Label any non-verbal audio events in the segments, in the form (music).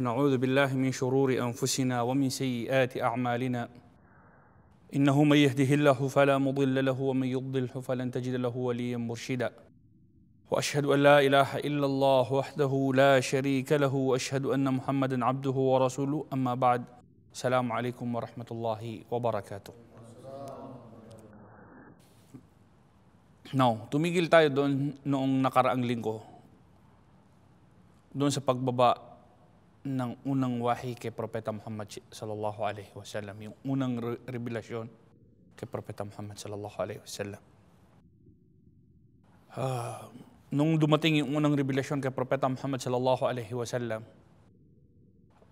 ونعوذ بالله من شرور انفسنا ومن سيئات اعمالنا انه من يهده الله فلا مضل له ومن يضلله فلن تجد له وليا مرشدا واشهد ان لا اله الا الله وحده لا شريك له واشهد ان محمدا عبده ورسوله اما بعد السلام عليكم ورحمه الله وبركاته Now, tumigil tayo doon noong nakaraang linggo doon sa pagbaba ng unang wahi kay Propeta Muhammad sallallahu alaihi wasallam, yung unang revelasyon kay Propeta Muhammad sallallahu alaihi wasallam. Uh, nung dumating yung unang revelasyon kay Propeta Muhammad sallallahu alaihi wasallam,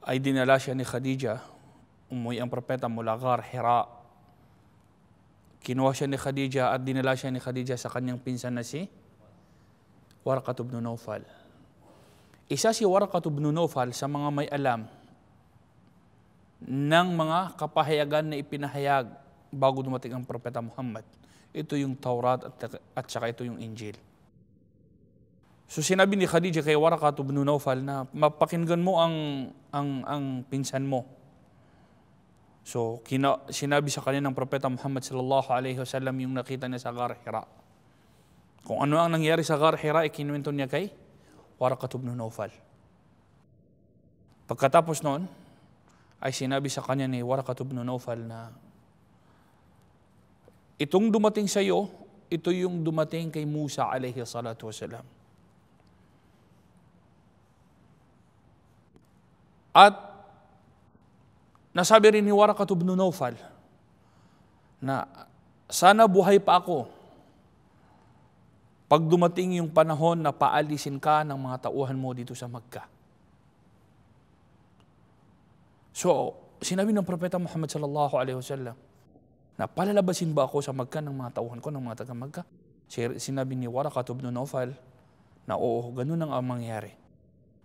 ay dinala siya ni Khadija, umuwi ang propeta mula Ghar Hira. Kinuha siya ni Khadija at dinala siya ni Khadija sa kanyang pinsan na si Warqat ibn Nawfal. Isa si Warqat ibn Nufal sa mga may alam ng mga kapahayagan na ipinahayag bago dumating ang Propeta Muhammad. Ito yung Taurat at, at saka ito yung Injil. So sinabi ni Khadija kay Warqat ibn Nawfal na mapakinggan mo ang ang ang pinsan mo. So kina, sinabi sa kanya ng propeta Muhammad sallallahu alaihi wasallam yung nakita niya sa Ghar Hira. Kung ano ang nangyari sa Ghar Hira, ikinuwento niya kay Warakatub ibn Naufal. Pagkatapos noon, ay sinabi sa kanya ni Warakatub ibn Naufal na, Itong dumating sa iyo, ito yung dumating kay Musa alayhi salatu wasalam. At nasabi rin ni Warakatub ibn Naufal na sana buhay pa ako pag dumating yung panahon na paalisin ka ng mga tauhan mo dito sa Magka. So, sinabi ng Propeta Muhammad sallallahu alaihi wasallam na palalabasin ba ako sa Magka ng mga tauhan ko, ng mga taga Magka? Sinabi ni Warakat ibn Nawfal na oo, ganun ang mangyari.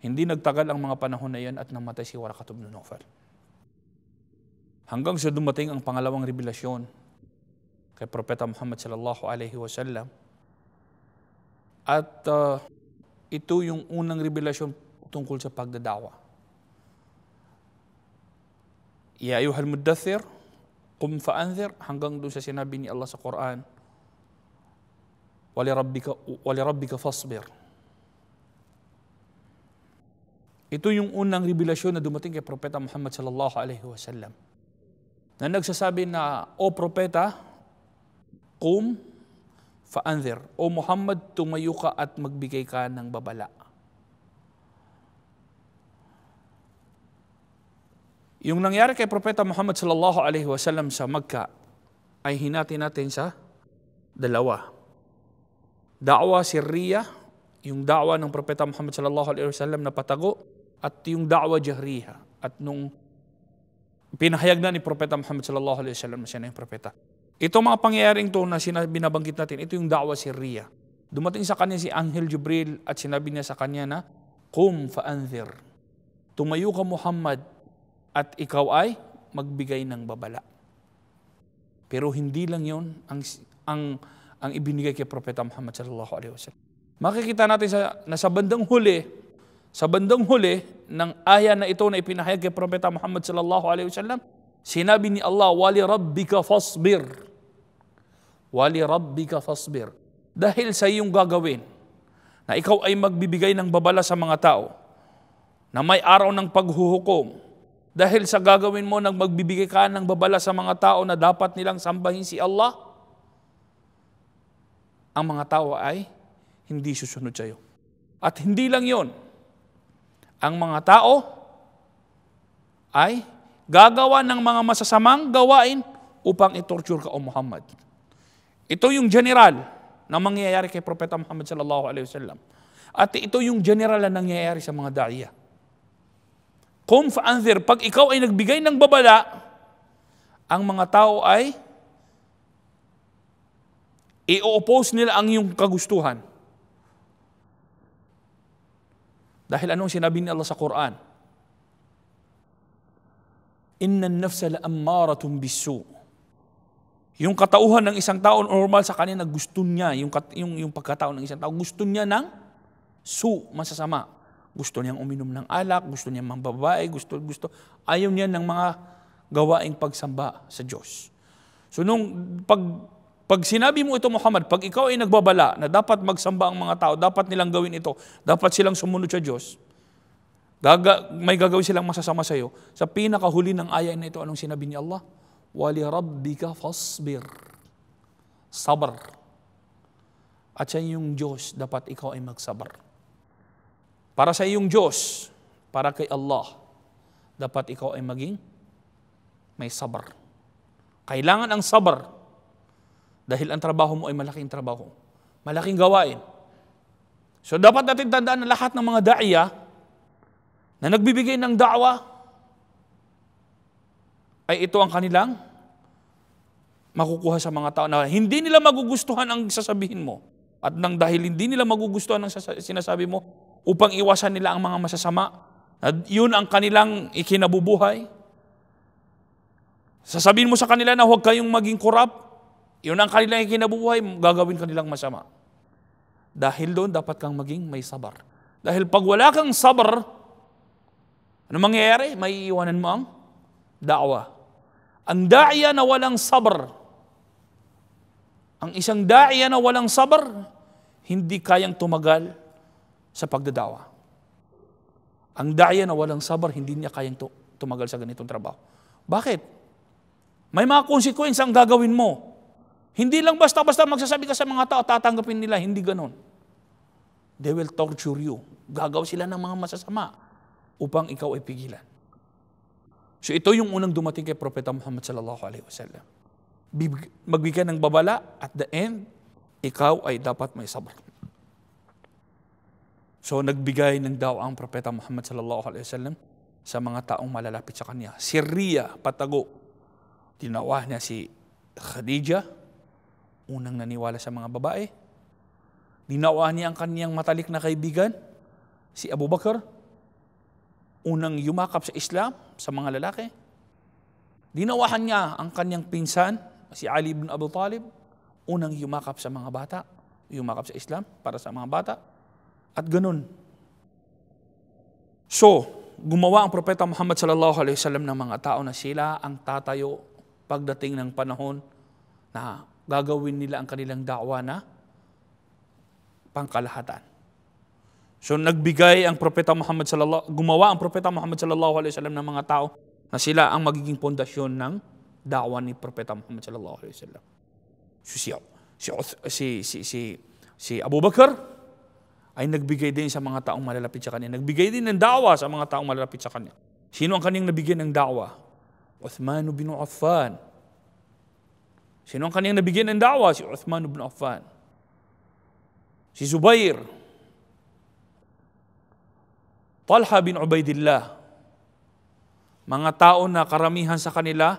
Hindi nagtagal ang mga panahon na yan at namatay si Warakat ibn Nawfal. Hanggang sa dumating ang pangalawang revelasyon kay Propeta Muhammad sallallahu alaihi wasallam at uh, ito yung unang revelasyon tungkol sa pagdadawa. Ya ayuhal muddathir, kum faanzir, hanggang doon sa sinabi ni Allah sa Quran, rabbika, walirabbika, rabbika fasbir. Ito yung unang revelasyon na dumating kay Propeta Muhammad sallallahu alaihi wasallam na nagsasabi na, O Propeta, kum Faanzir, O Muhammad, tumayo ka at magbigay ka ng babala. Yung nangyari kay Propeta Muhammad sallallahu alaihi wasallam sa Magka ay hinati natin sa dalawa. Da'wa sirriya, yung da'wa ng Propeta Muhammad sallallahu alaihi wasallam na patago at yung da'wa jahriha at nung pinahayag na ni Propeta Muhammad sallallahu alaihi wasallam na siya na yung propeta. Ito mga pangyayaring to na binabanggit natin, ito yung da'wa Ria. Dumating sa kanya si Anghel Jibril at sinabi niya sa kanya na, Kum faanzir. Tumayo ka Muhammad at ikaw ay magbigay ng babala. Pero hindi lang yon ang, ang, ang ibinigay kay Propeta Muhammad sallallahu alaihi wasallam. Makikita natin sa, na sa bandang huli, sa bandang huli ng aya na ito na ipinahayag kay Propeta Muhammad sallallahu alaihi wasallam, sinabi ni Allah, "Wali rabbika fasbir." Wali rabbika fasbir. Dahil sa iyong gagawin, na ikaw ay magbibigay ng babala sa mga tao, na may araw ng paghuhukom, dahil sa gagawin mo nang magbibigay ka ng babala sa mga tao na dapat nilang sambahin si Allah, ang mga tao ay hindi susunod sa iyo. At hindi lang yon. Ang mga tao ay gagawa ng mga masasamang gawain upang itorture ka o Muhammad. Ito yung general na mangyayari kay Propeta Muhammad sallallahu alaihi wasallam. At ito yung general na nangyayari sa mga daiya. Kum fa'anzir, pag ikaw ay nagbigay ng babala, ang mga tao ay i-oppose nila ang iyong kagustuhan. Dahil anong sinabi ni Allah sa Quran? Inna nafsa la ammaratun bisu' Yung katauhan ng isang tao normal sa kanya na gusto niya, yung, yung, yung pagkataon ng isang tao, gusto niya ng su, masasama. Gusto niyang uminom ng alak, gusto niya mga gusto, gusto. Ayaw niya ng mga gawaing pagsamba sa Diyos. So nung pag, pag sinabi mo ito Muhammad, pag ikaw ay nagbabala na dapat magsamba ang mga tao, dapat nilang gawin ito, dapat silang sumunod sa Diyos, gaga, may gagawin silang masasama sa iyo, sa pinakahuli ng ayan na ito, anong sinabi ni Allah? Walirabbika fasbir. Sabr. At sa iyong Diyos, dapat ikaw ay magsabar. Para sa iyong Diyos, para kay Allah, dapat ikaw ay maging may sabar. Kailangan ang sabar dahil ang trabaho mo ay malaking trabaho. Malaking gawain. So dapat natin tandaan na lahat ng mga da'iya na nagbibigay ng da'wa, ay ito ang kanilang makukuha sa mga tao na hindi nila magugustuhan ang sasabihin mo. At nang dahil hindi nila magugustuhan ang sinasabi mo, upang iwasan nila ang mga masasama, at yun ang kanilang ikinabubuhay. Sasabihin mo sa kanila na huwag kayong maging korap, yun ang kanilang ikinabubuhay, gagawin kanilang masama. Dahil doon, dapat kang maging may sabar. Dahil pag wala kang sabar, ano mangyayari? May iiwanan mo ang Da'wa. Ang da'ya na walang sabar, Ang isang da'ya na walang sabar, hindi kayang tumagal sa pagdadawa. Ang da'ya na walang sabar, hindi niya kayang tumagal sa ganitong trabaho. Bakit? May mga consequence ang gagawin mo. Hindi lang basta-basta magsasabi ka sa mga tao, tatanggapin nila, hindi ganon. They will torture you. Gagaw sila ng mga masasama upang ikaw ay pigilan. So ito yung unang dumating kay Propeta Muhammad sallallahu alaihi wasallam. Magbigay ng babala at the end, ikaw ay dapat may sabr. So nagbigay ng daw ang Propeta Muhammad sallallahu alaihi wasallam sa mga taong malalapit sa kanya. Si Ria, patago, tinawa niya si Khadija, unang naniwala sa mga babae. Dinawa niya ang kaniyang matalik na kaibigan, si Abu Bakr, unang yumakap sa Islam sa mga lalaki. Dinawahan niya ang kanyang pinsan, si Ali ibn Abu Talib, unang yumakap sa mga bata, yumakap sa Islam para sa mga bata. At ganun. So, gumawa ang propeta Muhammad sallallahu alaihi wasallam ng mga tao na sila ang tatayo pagdating ng panahon na gagawin nila ang kanilang dakwa na pangkalahatan. So nagbigay ang propeta Muhammad sallallahu gumawa ang propeta Muhammad sallallahu alaihi wasallam ng mga tao na sila ang magiging pundasyon ng dawa ni propeta Muhammad sallallahu alaihi wasallam. So, si, si, si, si, si, si Abu Bakar ay nagbigay din sa mga taong malalapit sa kanya. Nagbigay din ng dawa sa mga taong malalapit sa kanya. Sino ang kanyang nabigyan ng dawa? Uthman bin Affan. Sino ang kanyang nabigyan ng dawa? Si Uthman bin Affan. Si Zubair. Talha bin Ubaidillah, mga tao na karamihan sa kanila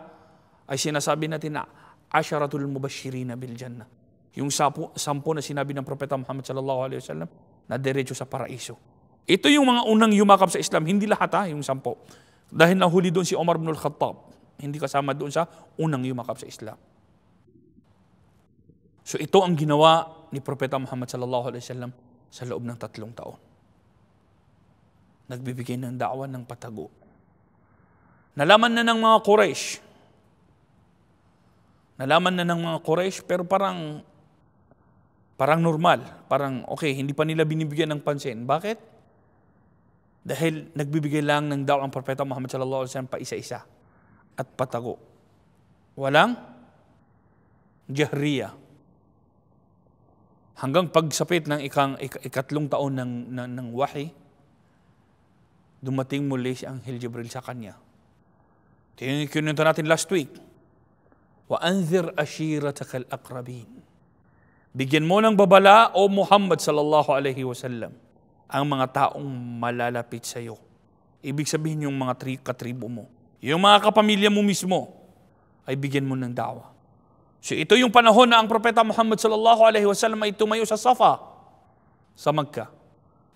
ay sinasabi natin na asyaratul mubashirin bil jannah. Yung sapu, sampu na sinabi ng Propeta Muhammad sallallahu alaihi wasallam na diretso sa paraiso. Ito yung mga unang yumakap sa Islam, hindi lahat ha, yung sampo. Dahil nahuli doon si Omar ibn al-Khattab, hindi kasama doon sa unang yumakap sa Islam. So ito ang ginawa ni Propeta Muhammad sallallahu alaihi wasallam sa loob ng tatlong taon nagbibigay ng daawan ng patago. Nalaman na ng mga Quraysh. Nalaman na ng mga Quraysh pero parang parang normal, parang okay, hindi pa nila binibigyan ng pansin. Bakit? Dahil nagbibigay lang ng daw ang Propeta Muhammad sallallahu alaihi wasallam pa isa-isa at patago. Walang jahriya. Hanggang pagsapit ng ikang, ik- ikatlong taon ng, ng, ng wahi, dumating muli si Anghel Jibril sa kanya. Tinunta natin last week. وَأَنذِرْ al الْأَقْرَبِينَ Bigyan mo ng babala, O Muhammad sallallahu alaihi wasallam, ang mga taong malalapit sa iyo. Ibig sabihin yung mga tri katribo mo. Yung mga kapamilya mo mismo, ay bigyan mo ng dawa. So ito yung panahon na ang propeta Muhammad sallallahu alaihi wasallam ay tumayo sa Safa, sa Magka.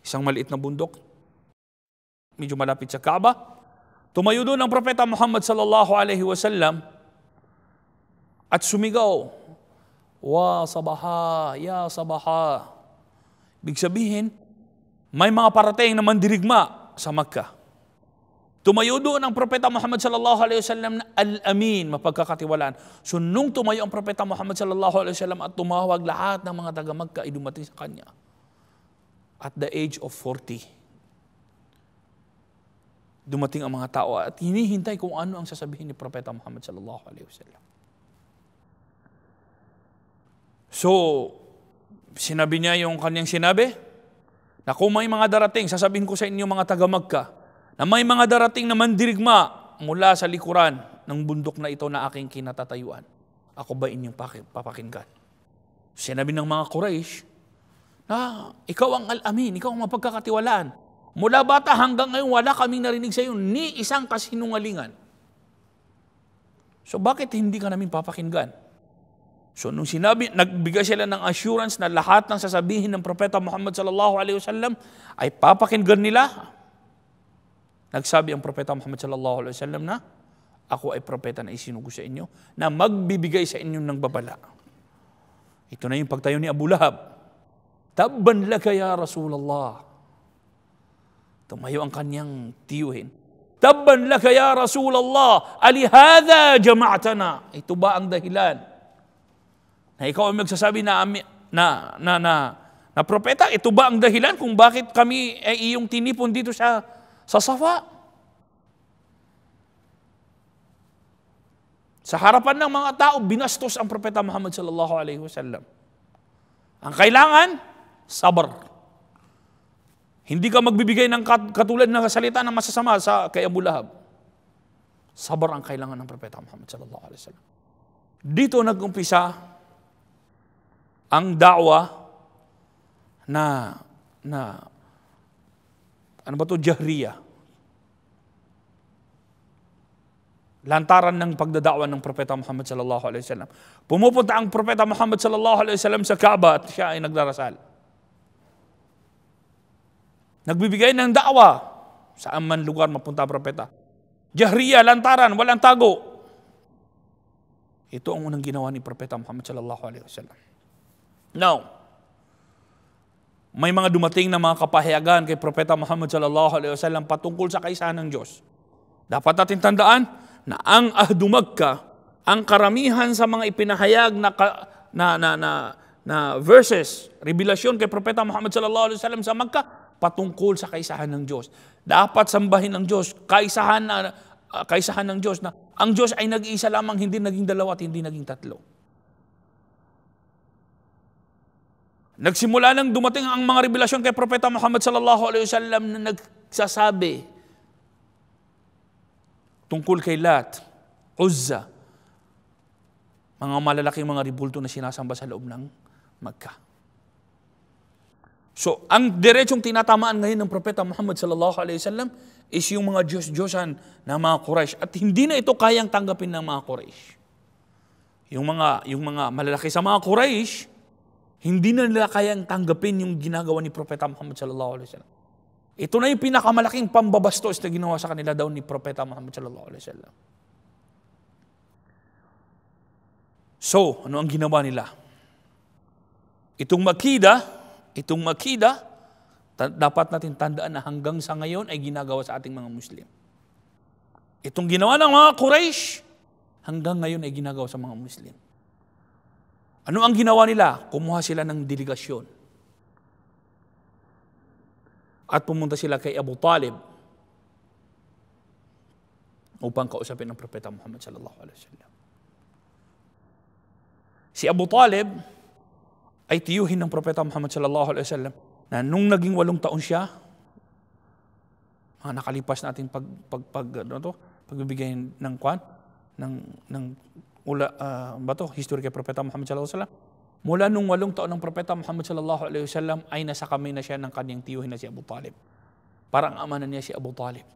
Isang maliit na bundok, medyo malapit sa Kaaba. Tumayo doon ang Propeta Muhammad sallallahu alaihi wasallam at sumigaw, Wa sabaha, ya sabaha. Ibig sabihin, may mga parating na mandirigma sa Makkah. Tumayo doon ang Propeta Muhammad sallallahu alaihi wasallam na al-amin, mapagkakatiwalaan. So nung tumayo ang Propeta Muhammad sallallahu alaihi wasallam at tumawag lahat ng mga taga Makkah ay dumating sa kanya at the age of 40 dumating ang mga tao at hinihintay kung ano ang sasabihin ni Propeta Muhammad sallallahu alaihi wasallam. So, sinabi niya yung kanyang sinabi na kung may mga darating, sasabihin ko sa inyo mga taga Magka, na may mga darating na mandirigma mula sa likuran ng bundok na ito na aking kinatatayuan. Ako ba inyong papakinggan? Sinabi ng mga Quraysh na ikaw ang al-amin, ikaw ang mapagkakatiwalaan. Mula bata hanggang ngayon, wala kaming narinig sa iyo ni isang kasinungalingan. So bakit hindi ka namin papakinggan? So nung sinabi, nagbigay sila ng assurance na lahat ng sasabihin ng Propeta Muhammad sallallahu alaihi wasallam ay papakinggan nila. Nagsabi ang Propeta Muhammad sallallahu alaihi wasallam na, ako ay propeta na isinugo sa inyo, na magbibigay sa inyo ng babala. Ito na yung pagtayo ni Abu Lahab. Tabban laka ya Rasulallah. Tumayo ang kanyang tiyuhin. Tabban laka ya Rasul Rasulallah, alihada jama'atana. Ito ba ang dahilan? Na ikaw ang magsasabi na, na, na, na, na propeta, ito ba ang dahilan kung bakit kami ay iyong tinipon dito sa, sa Safa? Sa harapan ng mga tao, binastos ang Propeta Muhammad sallallahu alaihi wasallam. Ang kailangan, sabar. Hindi ka magbibigay ng katulad ng salita ng masasama sa kay Abu Lahab. Sabar ang kailangan ng Propeta Muhammad sallallahu alaihi wasallam. Dito nag-umpisa ang dawa na na ano ba to jahriya. Lantaran ng pagdadawa ng Propeta Muhammad sallallahu alaihi wasallam. Pumupunta ang Propeta Muhammad sallallahu alaihi wasallam sa Kaaba at siya ay nagdarasal. Nagbibigay ng daawa sa man lugar mapunta propeta. Jahriya, lantaran, walang tago. Ito ang unang ginawa ni Propeta Muhammad sallallahu alaihi wasallam. Now, may mga dumating na mga kapahayagan kay Propeta Muhammad sallallahu alaihi wasallam patungkol sa kaisahan ng Diyos. Dapat natin tandaan na ang ahdumagka, ang karamihan sa mga ipinahayag na na na na, na verses, revelasyon kay Propeta Muhammad sallallahu alaihi wasallam sa Makkah patungkol sa kaisahan ng Diyos. Dapat sambahin ang Diyos, kaisahan, na, ah, kaisahan ng Diyos na ang Diyos ay nag-iisa lamang, hindi naging dalawa at hindi naging tatlo. Nagsimula nang dumating ang mga revelasyon kay Propeta Muhammad sallallahu alaihi wasallam na nagsasabi tungkol kay Lat, Uzza, mga malalaking mga ribulto na sinasamba sa loob ng Magka. So, ang diretsong tinatamaan ngayon ng Propeta Muhammad sallallahu alaihi wasallam is yung mga Diyos-Diyosan na mga Quraysh. At hindi na ito kayang tanggapin ng mga Quraysh. Yung mga, yung mga malalaki sa mga Quraysh, hindi na nila kayang tanggapin yung ginagawa ni Propeta Muhammad sallallahu alaihi wasallam. Ito na yung pinakamalaking pambabastos na ginawa sa kanila daw ni Propeta Muhammad sallallahu alaihi wasallam. So, ano ang ginawa nila? Itong Makida, Itong makida, ta- dapat natin tandaan na hanggang sa ngayon ay ginagawa sa ating mga Muslim. Itong ginawa ng mga Quraysh, hanggang ngayon ay ginagawa sa mga Muslim. Ano ang ginawa nila? Kumuha sila ng delegasyon. At pumunta sila kay Abu Talib upang kausapin ng Propeta Muhammad sallallahu alaihi wasallam. Si Abu Talib, ay tiyuhin ng Propeta Muhammad sallallahu alaihi wasallam na nung naging walong taon siya, mga nakalipas natin pag, pag, pag ano to, pagbibigay ng kwan, ng, ng ula, uh, ba to, history kay Propeta Muhammad sallallahu alaihi wasallam, mula nung walong taon ng Propeta Muhammad sallallahu alaihi wasallam ay nasa kamay na siya ng kanyang tiyuhin na si Abu Talib. Parang amanan niya si Abu Talib.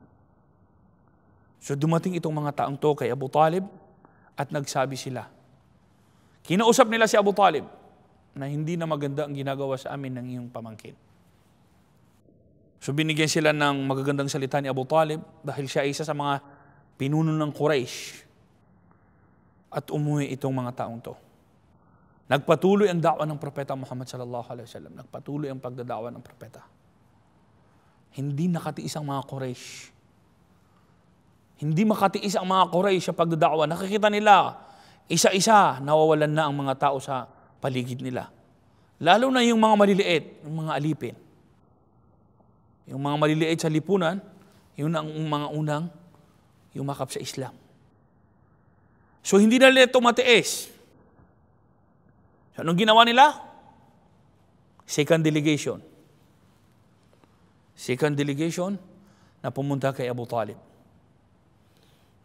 So dumating itong mga taong to kay Abu Talib at nagsabi sila. Kinausap nila si Abu Talib na hindi na maganda ang ginagawa sa amin ng iyong pamangkin. So binigyan sila ng magagandang salita ni Abu Talib dahil siya isa sa mga pinuno ng Quraysh. At umuwi itong mga taong to. Nagpatuloy ang dakwa ng propeta Muhammad sallallahu alaihi wasallam. Nagpatuloy ang pagdadawa ng propeta. Hindi nakatiis ang mga Quraysh. Hindi makatiis ang mga Quraysh sa pagdadawa. Nakikita nila, isa-isa nawawalan na ang mga tao sa paligid nila. Lalo na yung mga maliliit, yung mga alipin. Yung mga maliliit sa lipunan, yun ang mga unang yumakap sa Islam. So hindi na nila ito matiis. So, anong ginawa nila? Second delegation. Second delegation na pumunta kay Abu Talib.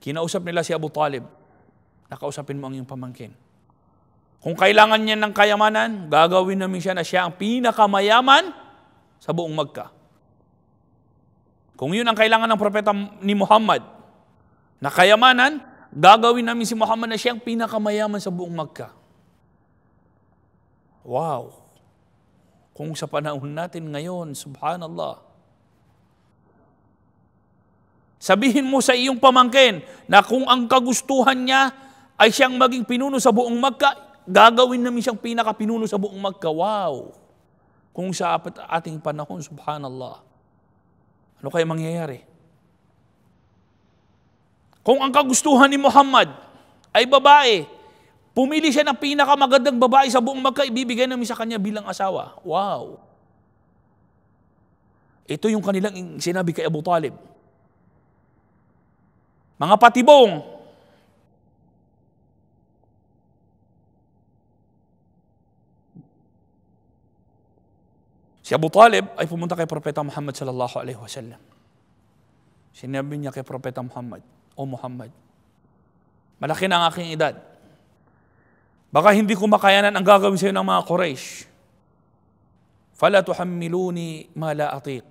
Kinausap nila si Abu Talib, nakausapin mo ang iyong pamangkin. Kung kailangan niya ng kayamanan, gagawin namin siya na siya ang pinakamayaman sa buong Magka. Kung yun ang kailangan ng propeta ni Muhammad, na kayamanan, gagawin namin si Muhammad na siya ang pinakamayaman sa buong Magka. Wow! Kung sa panahon natin ngayon, subhanallah, sabihin mo sa iyong pamangkin na kung ang kagustuhan niya ay siyang maging pinuno sa buong Magka, gagawin namin siyang pinakapinuno sa buong magkawaw. Kung sa ating panahon, subhanallah. Ano kaya mangyayari? Kung ang kagustuhan ni Muhammad ay babae, pumili siya ng pinakamagandang babae sa buong Magka, ibibigay namin sa kanya bilang asawa. Wow! Ito yung kanilang sinabi kay Abu Talib. Mga patibong, Si Abu Talib ay pumunta kay Propeta Muhammad sallallahu alaihi wasallam. Sinabi niya kay Propeta Muhammad, O Muhammad, malaki na ang aking edad. Baka hindi ko makayanan ang gagawin sa iyo ng mga Quraysh. Fala tuhammiluni ma la atiq.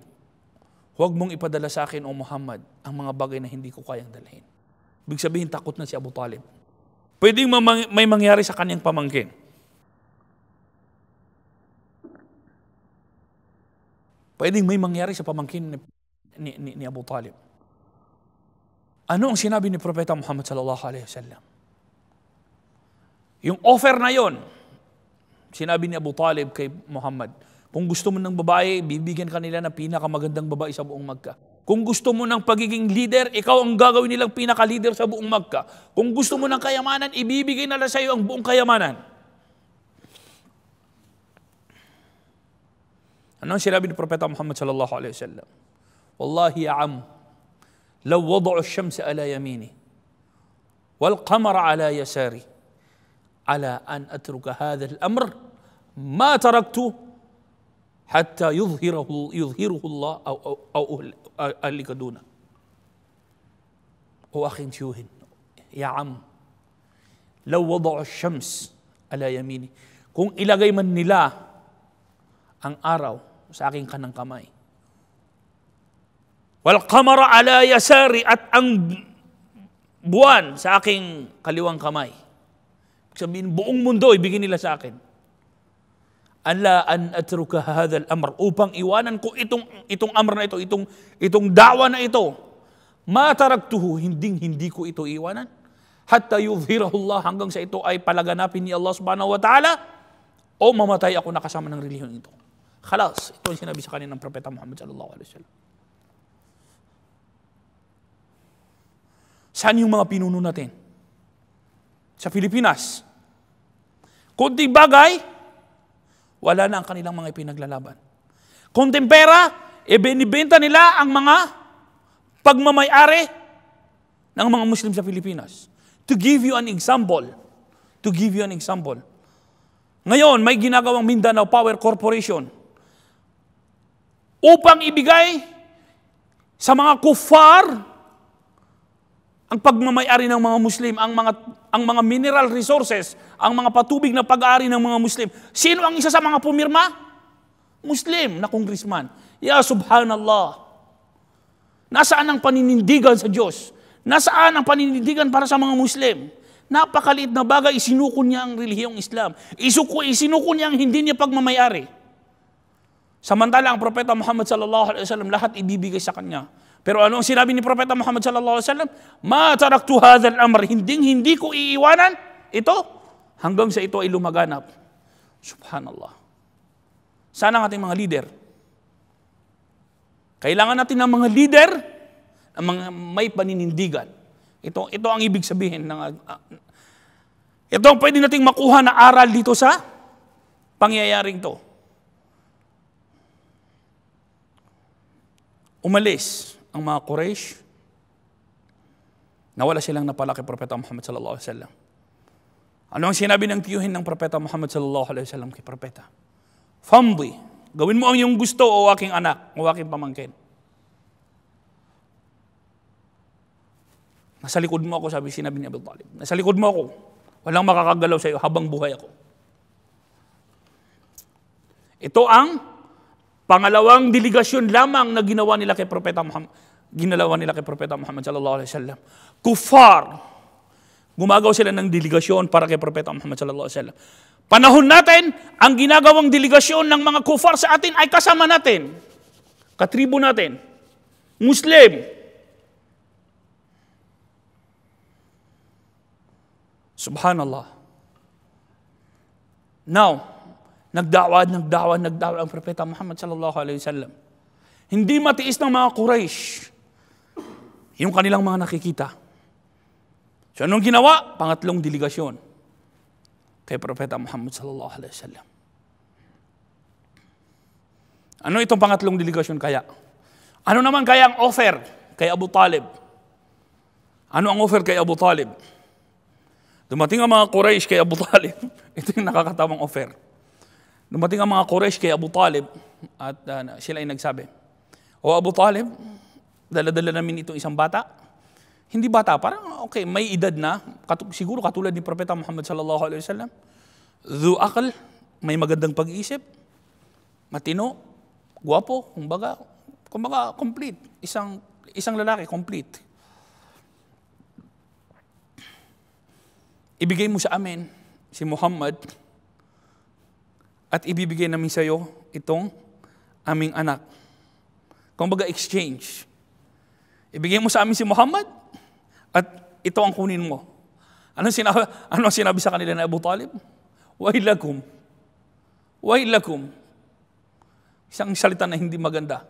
Huwag mong ipadala sa akin, O Muhammad, ang mga bagay na hindi ko kayang dalhin. Ibig sabihin, takot na si Abu Talib. Pwedeng may mangyari sa kanyang pamangkin. Pwedeng may mangyari sa pamangkin ni, ni, ni, ni Abu Talib. Ano ang sinabi ni Propeta Muhammad sallallahu alaihi wasallam? Yung offer na yon, sinabi ni Abu Talib kay Muhammad, kung gusto mo ng babae, bibigyan ka nila ng pinakamagandang babae sa buong Magka. Kung gusto mo ng pagiging leader, ikaw ang gagawin nilang pinaka-leader sa buong Magka. Kung gusto mo ng kayamanan, ibibigay nila sa iyo ang buong kayamanan. الناشر أبي بروبيتا محمد صلى الله عليه وسلم والله يا عم لو وضعوا الشمس على يميني والقمر على يساري على أن أترك هذا الأمر ما تركته حتى يظهره يظهره الله أو أو أو أهلك دونه وأخي شوهن يا عم لو وضعوا الشمس على يميني كون إلى غير من نلا أن أروا sa aking kanang kamay. Wal qamara ala yasari at ang buwan sa aking kaliwang kamay. Sabihin, buong mundo ibigin nila sa akin. Ala an atruka hadha al-amr upang iwanan ko itong itong amr na ito, itong itong dawa na ito. Ma hindi hindi ko ito iwanan hatta yudhhirahu Allah hanggang sa ito ay palaganapin ni Allah subhanahu wa ta'ala o mamatay ako nakasama ng relihiyon ito. Halas, ito ang sinabi sa kanya ng Propeta Muhammad sallallahu alaihi wasallam. Saan yung mga pinuno natin? Sa Pilipinas. Kunting bagay, wala na ang kanilang mga ipinaglalaban. Kunting pera, ibinibenta nila ang mga pagmamayari ng mga Muslim sa Pilipinas. To give you an example, to give you an example, ngayon, may ginagawang Mindanao Power Corporation upang ibigay sa mga kuffar ang pagmamayari ng mga Muslim, ang mga ang mga mineral resources, ang mga patubig na pag-aari ng mga Muslim. Sino ang isa sa mga pumirma? Muslim na congressman. Ya subhanallah. Nasaan ang paninindigan sa Diyos? Nasaan ang paninindigan para sa mga Muslim? Napakaliit na bagay, isinuko niya ang relihiyong Islam. Isuko, isinuko niya ang hindi niya pagmamayari. Samantala ang propeta Muhammad sallallahu alaihi wasallam lahat ibibigay sa kanya. Pero ano ang sinabi ni propeta Muhammad sallallahu alaihi wasallam? Ma taraktu hadzal amr hindi hindi ko iiwanan ito hanggang sa ito ay lumaganap. Subhanallah. Sana ang ating mga leader. Kailangan natin ng mga leader na mga may paninindigan. Ito ito ang ibig sabihin ng uh, ito ang pwede nating makuha na aral dito sa pangyayaring to. umalis ang mga Quraysh, nawala silang napalaki Propeta Muhammad sallallahu alaihi wasallam. Ano ang sinabi ng tiyuhin ng Propeta Muhammad sallallahu alaihi wasallam kay Propeta? Famdi, gawin mo ang iyong gusto o aking anak, o aking pamangkin. Nasa likod mo ako, sabi sinabi ni Abu Talib. Nasa likod mo ako. Walang makakagalaw sa iyo habang buhay ako. Ito ang Pangalawang delegasyon lamang na ginawa nila kay Propeta Muhammad, ginalawa nila kay Propeta Muhammad sallallahu alaihi wasallam. Kufar. Gumagaw sila ng delegasyon para kay Propeta Muhammad sallallahu alaihi wasallam. Panahon natin, ang ginagawang delegasyon ng mga kufar sa atin ay kasama natin. Katribo natin. Muslim. Subhanallah. Now, Nagdawad, nagdawad, nagdawad ang propeta Muhammad sallallahu alaihi wasallam. Hindi matiis ng mga Quraysh yung kanilang mga nakikita. So anong ginawa? Pangatlong delegasyon kay propeta Muhammad sallallahu alaihi wasallam. Ano itong pangatlong delegasyon kaya? Ano naman kaya ang offer kay Abu Talib? Ano ang offer kay Abu Talib? Dumating ang mga Quraysh kay Abu (laughs) Talib. Ito yung nakakatawang offer. Dumating ang mga Quraysh kay Abu Talib at uh, sila ay nagsabi, O Abu Talib, daladala namin itong isang bata. Hindi bata, parang okay, may edad na, kat- siguro katulad ni Propeta Muhammad sallallahu alaihi wasallam. Zu akal, may magandang pag-iisip, matino, guwapo, kumbaga, kumbaga complete, isang isang lalaki complete. Ibigay mo sa amin si Muhammad at ibibigay namin sa iyo itong aming anak. Kung baga exchange. Ibigay mo sa amin si Muhammad at ito ang kunin mo. Ano sinabi, ano sinabi sa kanila na Abu Talib? Wailakum. Wailakum. Isang salita na hindi maganda.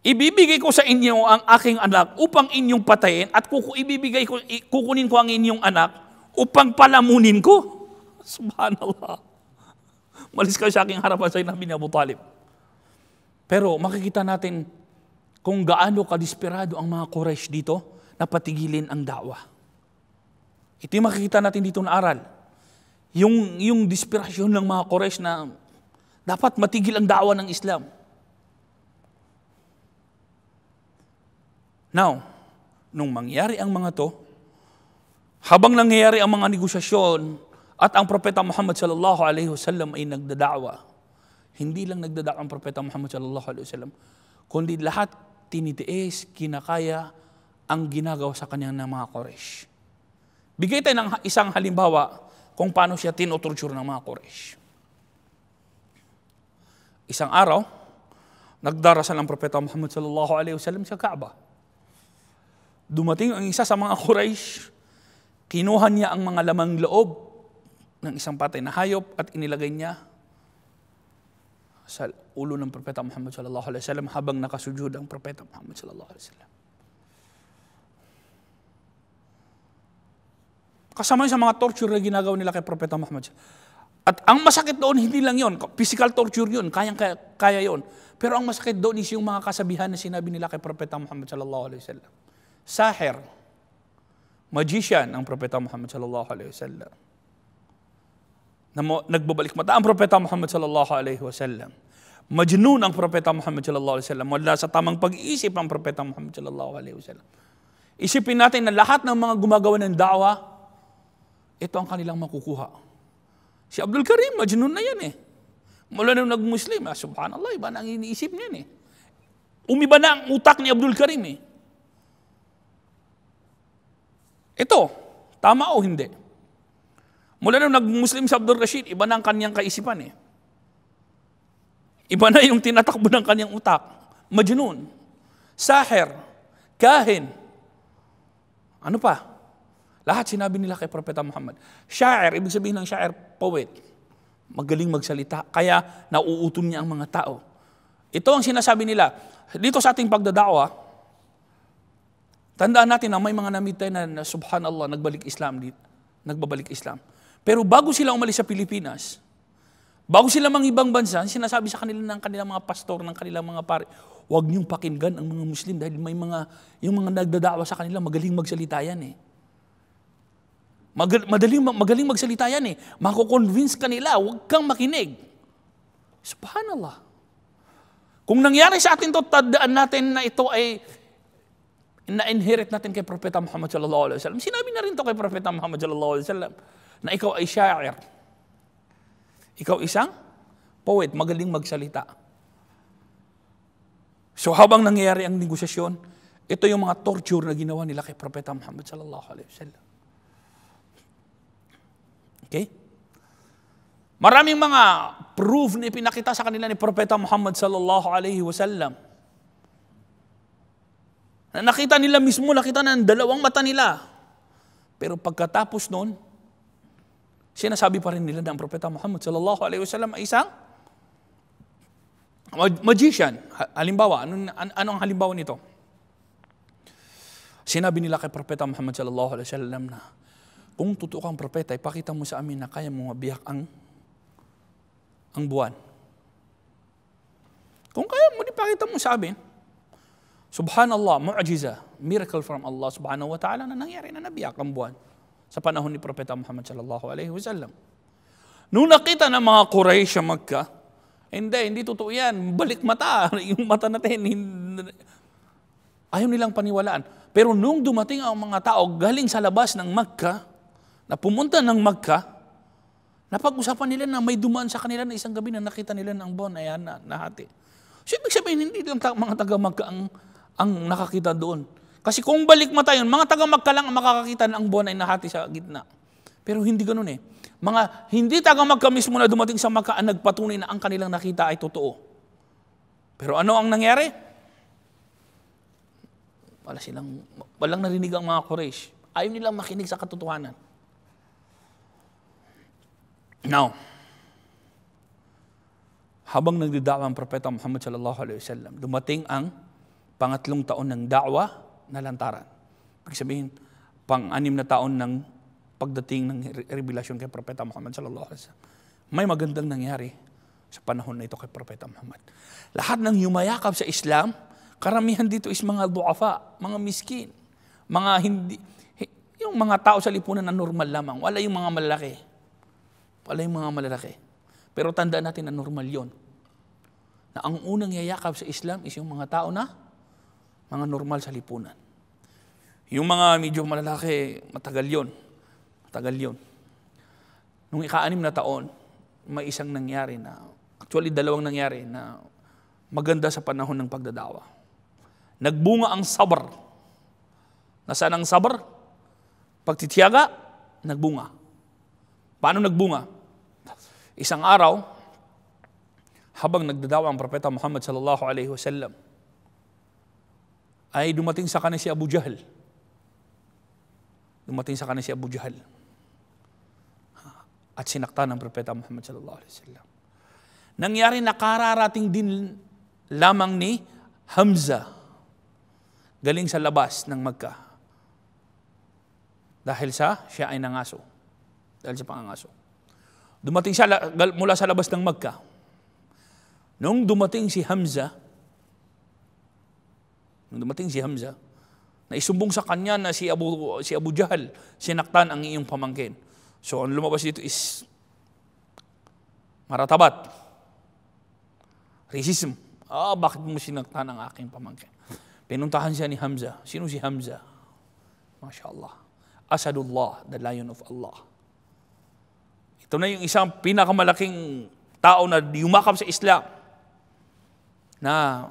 Ibibigay ko sa inyo ang aking anak upang inyong patayin at kuku ibibigay ko kukunin ko ang inyong anak upang palamunin ko. (laughs) Subhanallah. Malis ka sa aking harapan sa inamin ni Abu Talib. Pero makikita natin kung gaano kadisperado ang mga Quraysh dito na patigilin ang dawa. Ito yung makikita natin dito na aral. Yung, yung desperasyon ng mga Quraysh na dapat matigil ang dawa ng Islam. Now, nung mangyari ang mga to, habang nangyayari ang mga negosasyon, at ang propeta Muhammad sallallahu alaihi wasallam ay nagdadawa. Hindi lang nagdadawa ang propeta Muhammad sallallahu alaihi wasallam, kundi lahat tinitiis, kinakaya ang ginagawa sa kanya ng mga Quraysh. Bigay tayo ng isang halimbawa kung paano siya tinutorture ng mga Quraysh. Isang araw, nagdarasal ang propeta Muhammad sallallahu alaihi wasallam sa Kaaba. Dumating ang isa sa mga Quraysh, kinuha niya ang mga lamang loob ng isang patay na hayop at inilagay niya sa ulo ng Propeta Muhammad sallallahu alaihi wasallam habang nakasujud ang Propeta Muhammad sallallahu alaihi wasallam. Kasama sa mga torture na ginagawa nila kay Propeta Muhammad. At ang masakit doon, hindi lang yon Physical torture yon kayang kaya, kaya yon Pero ang masakit doon is yung mga kasabihan na sinabi nila kay Propeta Muhammad sallallahu alaihi wasallam. Sahir, magician ang Propeta Muhammad sallallahu alaihi wasallam na nagbabalik mata ang propeta Muhammad sallallahu alaihi wasallam. Majnun ang propeta Muhammad sallallahu alaihi wasallam. Wala sa tamang pag-iisip ang propeta Muhammad sallallahu alaihi wasallam. Isipin natin na lahat ng mga gumagawa ng dawa, ito ang kanilang makukuha. Si Abdul Karim, majnun na yan eh. Mula nung nag-Muslim, ah, subhanallah, iba na ang iniisip niya eh. Umiba na ang utak ni Abdul Karim eh. Ito, tama o hindi? Mula nung nag-Muslim si Abdul Rashid, iba na ang kanyang kaisipan eh. Iba na yung tinatakbo ng kanyang utak. Majnun, Saher. Kahin. Ano pa? Lahat sinabi nila kay Propeta Muhammad. Syair, ibig sabihin ng syair, poet. Magaling magsalita. Kaya nauutom niya ang mga tao. Ito ang sinasabi nila. Dito sa ating pagdadawa, tandaan natin na may mga namit na, na subhanallah, nagbalik Islam dito. Nagbabalik Islam. Pero bago sila umalis sa Pilipinas, bago sila mang ibang bansa, sinasabi sa kanila ng kanilang mga pastor, ng kanilang mga pare, huwag niyong pakinggan ang mga Muslim dahil may mga, yung mga nagdadawa sa kanila, magaling magsalita yan eh. Magal, madaling, magaling magsalita yan eh. Makukonvince ka nila, huwag kang makinig. Subhanallah. Kung nangyari sa atin to, tandaan natin na ito ay na-inherit natin kay Propeta Muhammad sallallahu alaihi wasallam. Sinabi na rin to kay Propeta Muhammad sallallahu alaihi wasallam na ikaw ay syair. Ikaw isang poet, magaling magsalita. So habang nangyayari ang negosasyon, ito yung mga torture na ginawa nila kay Propeta Muhammad sallallahu alaihi wasallam. Okay? Maraming mga proof na ipinakita sa kanila ni Propeta Muhammad sallallahu alaihi wasallam. Na nakita nila mismo, nakita na ang dalawang mata nila. Pero pagkatapos noon, sinasabi pa rin nila ng Propeta Muhammad sallallahu alaihi wasallam ay isang magician. Halimbawa, anong, anong halimbawa nito? Sinabi nila kay Propeta Muhammad sallallahu alaihi wasallam na kung totoo kang propeta, ipakita mo sa amin na kaya mo mabiyak ang ang buwan. Kung kaya mo, ipakita mo sa amin. Subhanallah, mu'jiza, miracle from Allah subhanahu wa ta'ala na nangyari na nabiyak ang buwan sa panahon ni Propeta Muhammad sallallahu alaihi wasallam. Nung nakita ng mga Quraysh sa Makkah, hindi, hindi totoo yan. Balik mata. (laughs) Yung mata natin, Hindi. ayaw nilang paniwalaan. Pero nung dumating ang mga tao galing sa labas ng Makkah, na pumunta ng Makkah, Napag-usapan nila na may dumaan sa kanila na isang gabi na nakita nila ng buwan, ayan na, nahati. So ibig sabihin, hindi lang mga taga Magka ang, ang nakakita doon. Kasi kung balik mata yun, mga taga Makka lang ang makakakita na ang buwan ay nahati sa gitna. Pero hindi ganun eh. Mga hindi taga Magka mismo na dumating sa Makka ang nagpatunay na ang kanilang nakita ay totoo. Pero ano ang nangyari? Wala silang, walang narinig ang mga Quraysh. Ayaw nilang makinig sa katotohanan. Now, habang nagdidawa ang Propeta Muhammad sallallahu alaihi wasallam, dumating ang pangatlong taon ng dawa na lantaran. Ibig sabihin, pang-anim na taon ng pagdating ng revelasyon kay Propeta Muhammad sallallahu alaihi wasallam. May magandang nangyari sa panahon na ito kay Propeta Muhammad. Lahat ng yumayakap sa Islam, karamihan dito is mga duafa, mga miskin, mga hindi, yung mga tao sa lipunan na normal lamang. Wala yung mga malalaki. Wala yung mga malalaki. Pero tandaan natin na normal yon. Na ang unang yayakap sa Islam is yung mga tao na mga normal sa lipunan. Yung mga medyo malalaki, matagal yon. Matagal yon. Nung ika-anim na taon, may isang nangyari na, actually dalawang nangyari na maganda sa panahon ng pagdadawa. Nagbunga ang sabar. Nasaan ang sabar? Pagtitiyaga, nagbunga. Paano nagbunga? Isang araw, habang nagdadawa ang propeta Muhammad sallallahu alaihi wasallam, ay dumating sa kanya si Abu Jahal. Dumating sa kanya si Abu Jahal. At sinakta ng Propeta Muhammad sallallahu alaihi wasallam. Nangyari nakararating din lamang ni Hamza galing sa labas ng Magka. Dahil sa siya ay nangaso. Dahil sa pangangaso. Dumating siya mula sa labas ng Magka. Nung dumating si Hamza, Nung dumating si Hamza, na isumbong sa kanya na si Abu, si Abu Jahal, sinaktan ang iyong pamangkin. So ang lumabas dito is maratabat. Racism. Ah, bakit mo sinaktan ang aking pamangkin? Pinuntahan siya ni Hamza. Sino si Hamza? Masya Allah. Asadullah, the lion of Allah. Ito na yung isang pinakamalaking tao na yumakap sa Islam na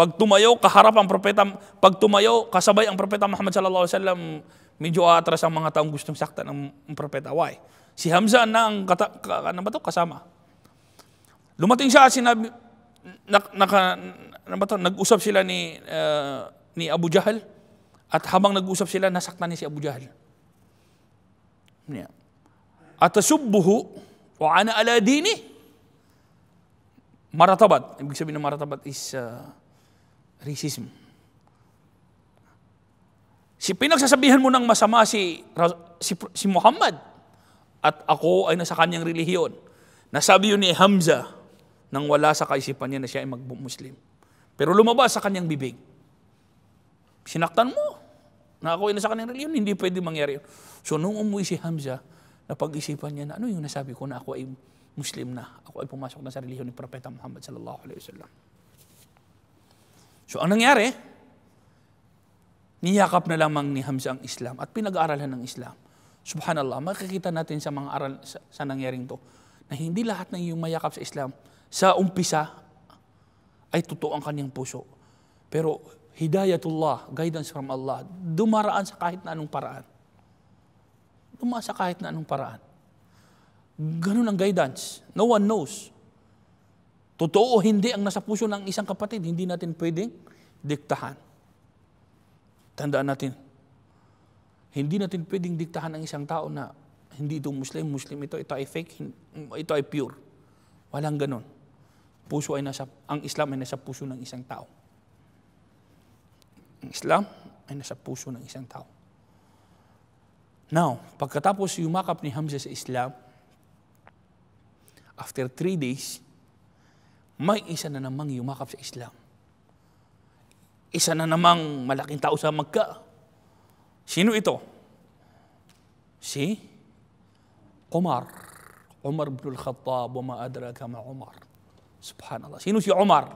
pag tumayo, kaharap ang propeta, pag tumayo, kasabay ang propeta Muhammad sallallahu alaihi wasallam, medyo atras ang mga taong gustong saktan ng propeta. Why? Si Hamza na ang kata, ka, ano ba to? kasama. Lumating siya at sinabi, nak, naka, ano to? nag-usap sila ni, uh, ni Abu Jahal. At habang nag-usap sila, nasaktan niya si Abu Jahal. Yeah. At tasubbuhu wa ana ala dini. Maratabat. Ibig sabihin ng maratabat is uh, Racism. Si pinagsasabihan mo ng masama si, si, si Muhammad at ako ay nasa kanyang relihiyon. Nasabi yun ni Hamza nang wala sa kaisipan niya na siya ay mag-Muslim. Pero lumabas sa kanyang bibig. Sinaktan mo na ako ay nasa kanyang reliyon, hindi pwede mangyari yun. So nung umuwi si Hamza, napag-isipan niya na ano yung nasabi ko na ako ay Muslim na. Ako ay pumasok na sa relihiyon ni Propeta Muhammad sallallahu alaihi wasallam. So ang nangyari, niyakap na lamang ni Hamza ang Islam at pinag-aaralan ng Islam. Subhanallah, makikita natin sa mga aral sa, sa nangyaring to na hindi lahat ng iyong mayakap sa Islam sa umpisa ay totoo ang kanyang puso. Pero hidayatullah, guidance from Allah, dumaraan sa kahit na anong paraan. Dumaan sa kahit na anong paraan. Ganun ang guidance. No one knows. Totoo hindi ang nasa puso ng isang kapatid, hindi natin pwedeng diktahan. Tandaan natin, hindi natin pwedeng diktahan ang isang tao na hindi ito Muslim, Muslim ito, ito ay fake, ito ay pure. Walang ganon. Puso ay nasa, ang Islam ay nasa puso ng isang tao. Ang Islam ay nasa puso ng isang tao. Now, pagkatapos yumakap ni Hamza sa Islam, after three days, may isa na namang yumakap sa Islam. Isa na namang malaking tao sa Magka. Sino ito? Si Umar. Umar ibn al-Khattab wa ma adraka ma Umar. Subhanallah. Sino si Umar?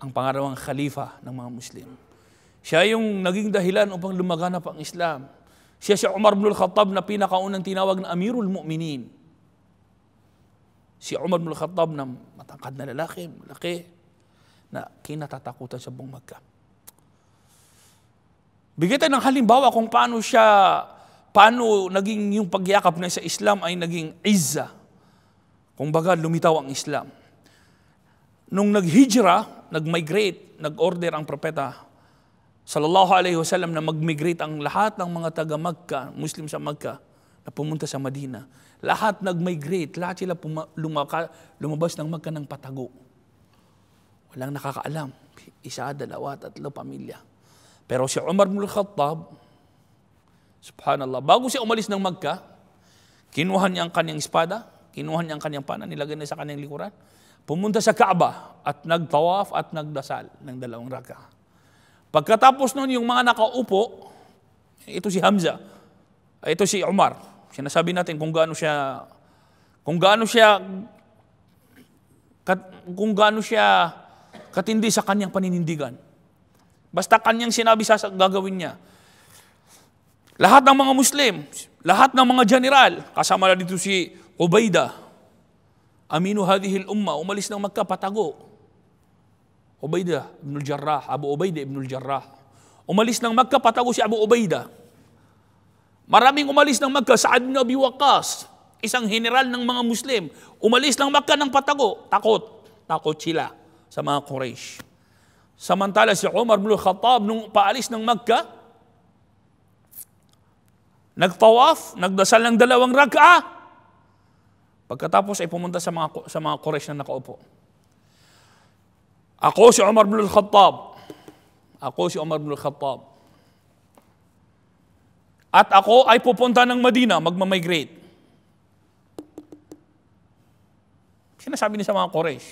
Ang pangalawang khalifa ng mga Muslim. Siya yung naging dahilan upang lumaganap ang Islam. Siya si Umar ibn al-Khattab na pinakaunang tinawag na Amirul Mu'minin. Si Umar bin Khattab na matangkad na lalaki, malaki, na kinatatakutan sa buong Magka. Bigay tayo ng halimbawa kung paano siya, paano naging yung pagyakap na sa Islam ay naging izza. Kung baga, lumitaw ang Islam. Nung nag-hijra, nag-migrate, nag-order ang propeta sallallahu alaihi wasallam na mag-migrate ang lahat ng mga taga Magka, Muslim sa Magka, na pumunta sa Madina. Lahat nag-migrate, lahat sila puma- lumaka, lumabas ng magkanang patago. Walang nakakaalam. Isa, dalawa, tatlo, pamilya. Pero si Umar bin Khattab, subhanallah, bago siya umalis ng Magka, kinuha niya ang kanyang espada, kinuha niya ang kanyang pana, nilagay niya sa kanyang likuran, pumunta sa Kaaba at nagtawaf at nagdasal ng dalawang raka. Pagkatapos noon, yung mga nakaupo, ito si Hamza, ito si Umar, Sinasabi natin kung gaano siya kung gaano siya kat, kung gaano siya katindi sa kanyang paninindigan. Basta kanyang sinabi sa gagawin niya. Lahat ng mga Muslim, lahat ng mga general, kasama na dito si Ubaida, aminu hadihil umma, umalis ng Magka, patago. Ubaida ibn al-Jarrah, Abu Ubaida ibn al-Jarrah. Umalis ng Magka, patago si Abu Ubaida. Maraming umalis ng Magka. Sa'ad bin Abi Waqas, isang general ng mga Muslim, umalis ng Magka ng patago. Takot. Takot sila sa mga Quraysh. Samantala si Umar bin Khattab nung paalis ng Magka, nagtawaf, nagdasal ng dalawang raka'a. Pagkatapos ay pumunta sa mga, sa mga Quraysh na nakaupo. Ako si Umar bin Khattab. Ako si Umar bin Khattab. At ako ay pupunta ng Madina, magmamigrate. Sinasabi niya sa mga Quraysh.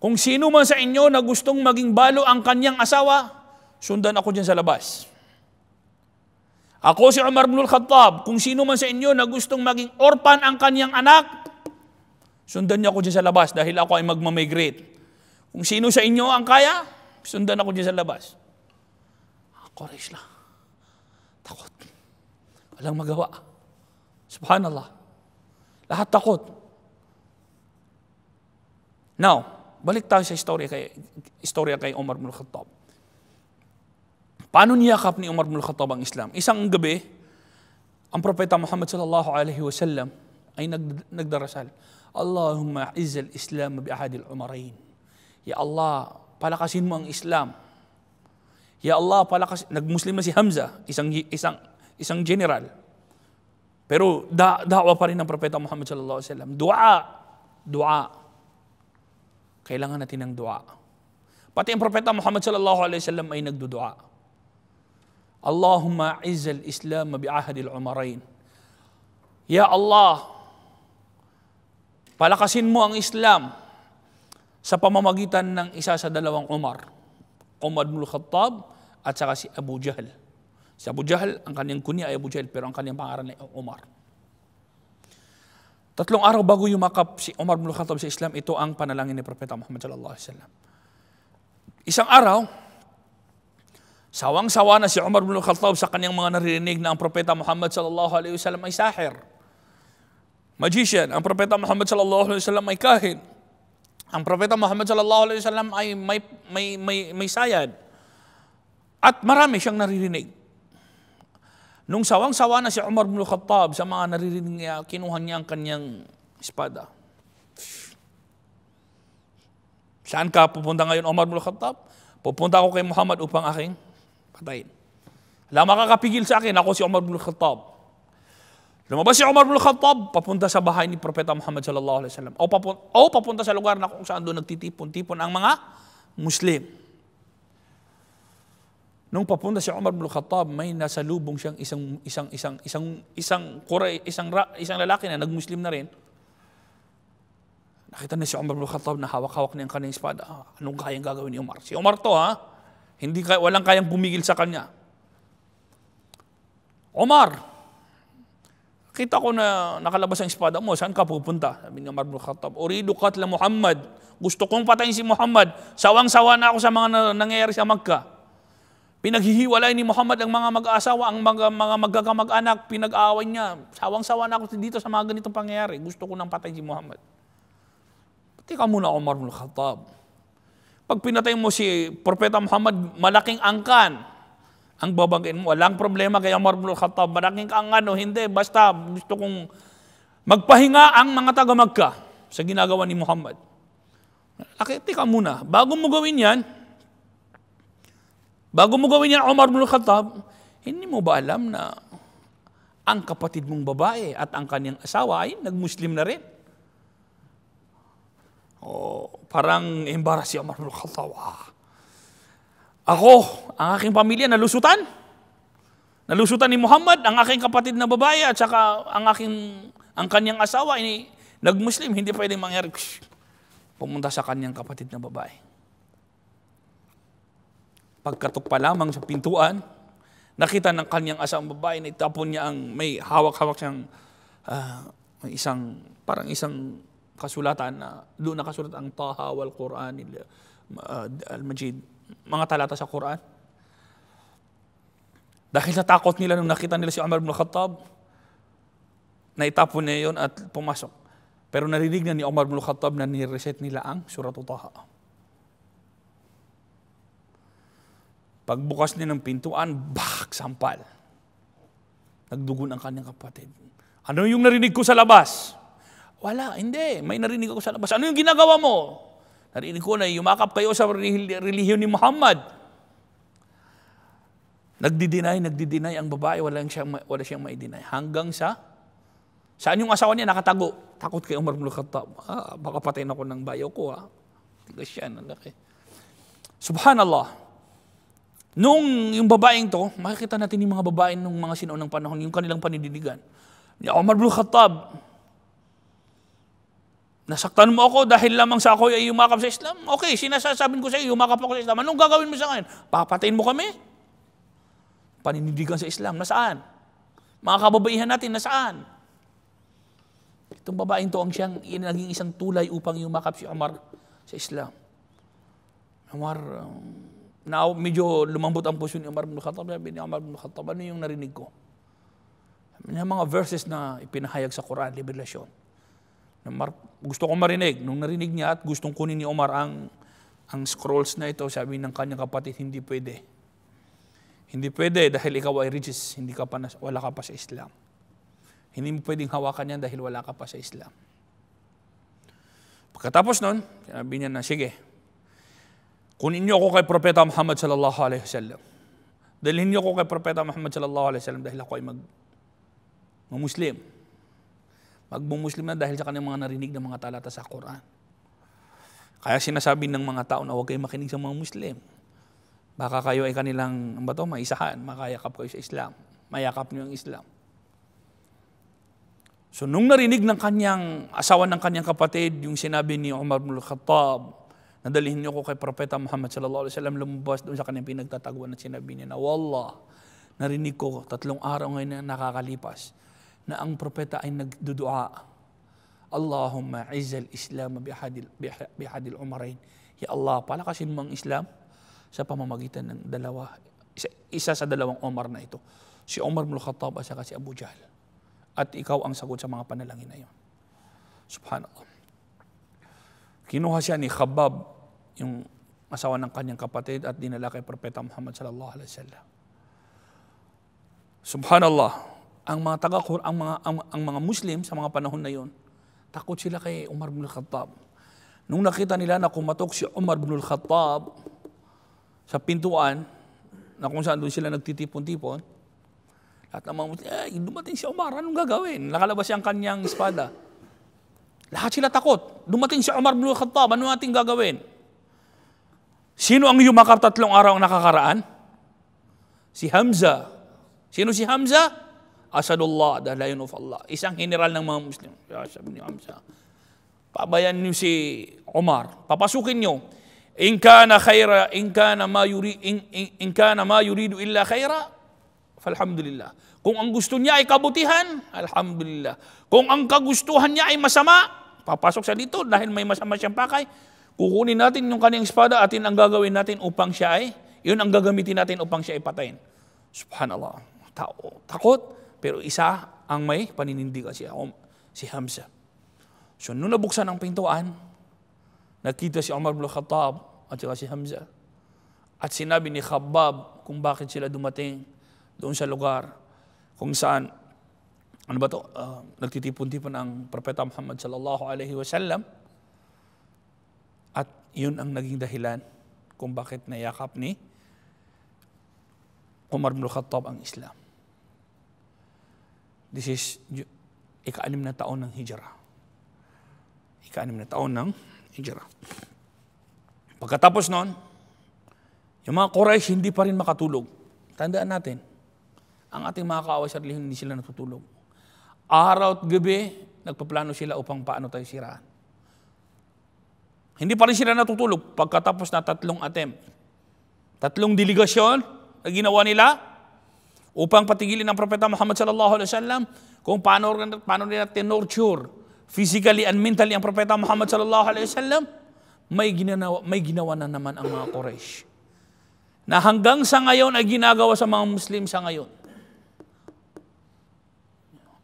Kung sino man sa inyo na gustong maging balo ang kanyang asawa, sundan ako dyan sa labas. Ako si Umar ibn al-Khattab, kung sino man sa inyo na gustong maging orphan ang kanyang anak, sundan niyo ako dyan sa labas dahil ako ay magmamigrate. Kung sino sa inyo ang kaya, sundan ako dyan sa labas. Quraysh lang. Takot. Walang magawa. Subhanallah. Lahat takot. Now, balik tayo sa istorya kay, istorya kay Umar bin Khattab. Paano niyakap ni Umar bin Khattab ang Islam? Isang gabi, ang Propeta Muhammad sallallahu alaihi wasallam ay nagdarasal, Allahumma izzal Islam bi ahadil umarain. Ya Allah, palakasin mo ang Islam Ya Allah, palakas, nagmuslim na si Hamza, isang, isang, isang general. Pero da, dawa pa rin ng Propeta Muhammad sallallahu alaihi wasallam. Dua, dua. Kailangan natin ng dua. Pati ang Propeta Muhammad sallallahu alaihi wasallam ay nagdudua. Allahumma izzal islam bi bi'ahadil umarain. Ya Allah, palakasin mo ang Islam sa pamamagitan ng isa sa dalawang Umar Umar bin Khattab at saka si Abu Jahl. Si Abu Jahl, ang kanyang kunya ay Abu Jahl, pero ang kanyang pangalan ay Umar. Tatlong araw bago yumakap si Umar bin Khattab sa Islam, ito ang panalangin ni Propeta Muhammad sallallahu alaihi wasallam. Isang araw, sawang-sawa na si Umar bin Khattab sa kanyang mga narinig na ang Propeta Muhammad sallallahu alaihi wasallam ay sahir. Magician, ang Propeta Muhammad sallallahu alaihi wasallam ay kahin. Ang Propeta Muhammad sallallahu alaihi wasallam ay may, may, may, may sayad. At marami siyang naririnig. Nung sawang-sawa na si Umar bin Khattab sa mga naririnig niya, kinuha niya ang kanyang espada. Saan ka pupunta ngayon, Umar bin Khattab? Pupunta ako kay Muhammad upang aking patayin. Wala makakapigil sa akin, ako si Umar bin Khattab. Lumabas si Umar ibn al Khattab, papunta sa bahay ni Propeta Muhammad sallallahu alaihi wasallam. O papunta, o papunta sa lugar na kung saan doon nagtitipon-tipon ang mga Muslim. Nung papunta si Umar ibn al Khattab, may nasalubong siyang isang isang isang isang isang Quraysh, isang isang lalaki na nagmuslim na rin. Nakita na si Umar ibn al Khattab na hawak-hawak niya ang kanyang espada. Ah, anong kayang gagawin ni Umar? Si Umar to ha. Hindi kay walang kayang pumigil sa kanya. Umar, Kita ko na nakalabas ang espada mo, saan ka pupunta? Sabi ni Umar Khattab, Uridu katla Muhammad. Gusto kong patayin si Muhammad. Sawang-sawa na ako sa mga nangyayari sa Magka. Pinaghihiwalay ni Muhammad ang mga mag-asawa, ang mga, mga magkakamag-anak, pinag-aaway niya. Sawang-sawa na ako dito sa mga ganitong pangyayari. Gusto ko nang patayin si Muhammad. Pati ka muna Umar Khattab. Pag pinatay mo si Propeta Muhammad, malaking angkan. Ang babangin mo, walang problema kay Umar ibn Khattab. Malaking ang ano, hindi. Basta gusto kong magpahinga ang mga taga Magka sa ginagawa ni Muhammad. Akiti ka muna. Bago mo gawin yan, bago mo gawin yan, Umar ibn Khattab, hindi mo ba alam na ang kapatid mong babae at ang kanyang asawa ay nagmuslim na rin? Oh, parang embarrassed si Umar ibn Khattab. Ah, ako, ang aking pamilya, nalusutan. Nalusutan ni Muhammad, ang aking kapatid na babae, at saka ang aking, ang kanyang asawa, ini, nag-Muslim, hindi pwedeng mangyari. Pumunta sa kanyang kapatid na babae. Pagkatok pa lamang sa pintuan, nakita ng kanyang asawang babae na itapon niya ang may hawak-hawak siyang uh, may isang parang isang kasulatan na doon nakasulat ang Taha wal Quran uh, al-Majid mga talata sa Quran. Dahil sa takot nila nung nakita nila si Umar ibn Khattab, naitapon niya yon at pumasok. Pero narinig na ni Umar ibn Khattab na nireset nila ang Suratul Taha. Pagbukas niya ng pintuan, bak, sampal. Nagdugon ang kanyang kapatid. Ano yung narinig ko sa labas? Wala, hindi. May narinig ako sa labas. Ano yung ginagawa mo? Narinig ko na yumakap kayo sa relihiyon ni Muhammad. Nagdidinay, nagdidinay ang babae, wala siyang, wala siyang ma-deny. Hanggang sa, saan yung asawa niya? Nakatago. Takot kay Umar ibn Khattab. Ah, baka patayin ako ng bayo ko Ah. Tigas siya, nalaki. Subhanallah. Nung yung babaeng to, makikita natin yung mga babae nung mga sinaunang panahon, yung kanilang panindigan. Umar ibn Khattab, Nasaktan mo ako dahil lamang sa ako ay yumakap sa Islam. Okay, sinasasabing ko sa iyo, yumakap ako sa Islam. Anong gagawin mo sa akin? Papatayin mo kami. Paninindigan sa Islam, nasaan? Mga kababaihan natin, nasaan? Itong babaeng to ang siyang naging isang tulay upang yumakap si Umar sa Islam. Umar, um, na, medyo lumambot ang puso ni Umar bin Khattab. Sabi ni Umar bin Khattab, ano yung narinig ko? May mga verses na ipinahayag sa Quran, liberasyon gusto ko marinig. Nung narinig niya at gustong kunin ni Omar ang, ang scrolls na ito, sabi ng kanyang kapatid, hindi pwede. Hindi pwede dahil ikaw ay religious, hindi ka pa na, wala ka pa sa Islam. Hindi mo pwedeng hawakan yan dahil wala ka pa sa Islam. Pagkatapos nun, sabi niya na, sige, kunin niyo ako kay Propeta Muhammad sallallahu alaihi wasallam. Dalhin niyo ako kay Propeta Muhammad sallallahu alaihi wasallam dahil ako ay mag, mag-Muslim. Magmumuslim na dahil sa kanilang mga narinig ng mga talata sa Quran. Kaya sinasabi ng mga tao na huwag kayong makinig sa mga Muslim. Baka kayo ay kanilang, ba to, maisahan, makayakap kayo sa Islam. Mayakap niyo ang Islam. So nung narinig ng kanyang asawa ng kanyang kapatid, yung sinabi ni Umar ibn Khattab, nadalhin niyo ko kay Propeta Muhammad sallallahu alaihi wasallam lumabas doon sa kanyang pinagtataguan at sinabi niya na, Wallah, narinig ko tatlong araw ngayon na nakakalipas na ang propeta ay nagdudua. Allahumma izzal Islam bihadil, bihadil umarain. Ya Allah, palakasin mo ang Islam sa pamamagitan ng dalawa, isa, isa sa dalawang Omar na ito. Si Omar bin Khattab at si Abu Jahl. At ikaw ang sagot sa mga panalangin na iyon. Subhanallah. Kinuha siya ni Khabab, yung asawa ng kanyang kapatid at dinala kay Propeta Muhammad sallallahu alaihi wasallam. Subhanallah ang mga taga ang mga ang, ang mga Muslim sa mga panahon na yon, takot sila kay Umar ibn al-Khattab. Nung nakita nila na kumatok si Umar ibn al-Khattab sa pintuan na kung saan doon sila nagtitipon-tipon, lahat ng mga Muslim, eh, dumating si Umar, anong gagawin? Nakalabas ang kanyang espada. Lahat sila takot. Dumating si Umar ibn al-Khattab, ano natin gagawin? Sino ang yumakap tatlong araw ang nakakaraan? Si Hamza. Sino si Hamza? Asadullah, the Lion of Allah. Isang general ng mga Muslim. Kaya sabi ni Hamza, pabayan niyo si Omar. Papasukin niyo. In kana khaira, in kana ma, yuri, in, in, in kana ma yuridu illa khaira, falhamdulillah. Kung ang gusto niya ay kabutihan, alhamdulillah. Kung ang kagustuhan niya ay masama, papasok sa dito dahil may masama siyang pakay, kukunin natin yung kanyang espada at yun ang gagawin natin upang siya ay, yun ang gagamitin natin upang siya ay patayin. Subhanallah. Tao, takot. Pero isa ang may paninindigan si, um, si Hamza. So nung nabuksan ang pintuan, nakita si Umar ibn Khattab at si Hamza. At sinabi ni Khabbab kung bakit sila dumating doon sa lugar kung saan ano ba to? Uh, nagtitipon-tipon ang Propeta Muhammad sallallahu alaihi wasallam. At yun ang naging dahilan kung bakit nayakap ni Umar ibn Khattab ang Islam. This is ika na taon ng hijra. Ikaanim na taon ng hijra. Pagkatapos noon, yung mga Quraysh hindi pa rin makatulog. Tandaan natin, ang ating mga kaaway sa lihim, hindi sila natutulog. Araw at gabi, nagpaplano sila upang paano tayo siraan. Hindi pa rin sila natutulog pagkatapos na tatlong attempt. Tatlong delegasyon na ginawa nila, upang patigilin ang Propeta Muhammad sallallahu alaihi wasallam kung paano, paano nila tinurture physically and mentally ang Propeta Muhammad sallallahu alaihi wasallam, may ginawa, may ginawa na naman ang mga Quraysh. Na hanggang sa ngayon ay ginagawa sa mga Muslim sa ngayon.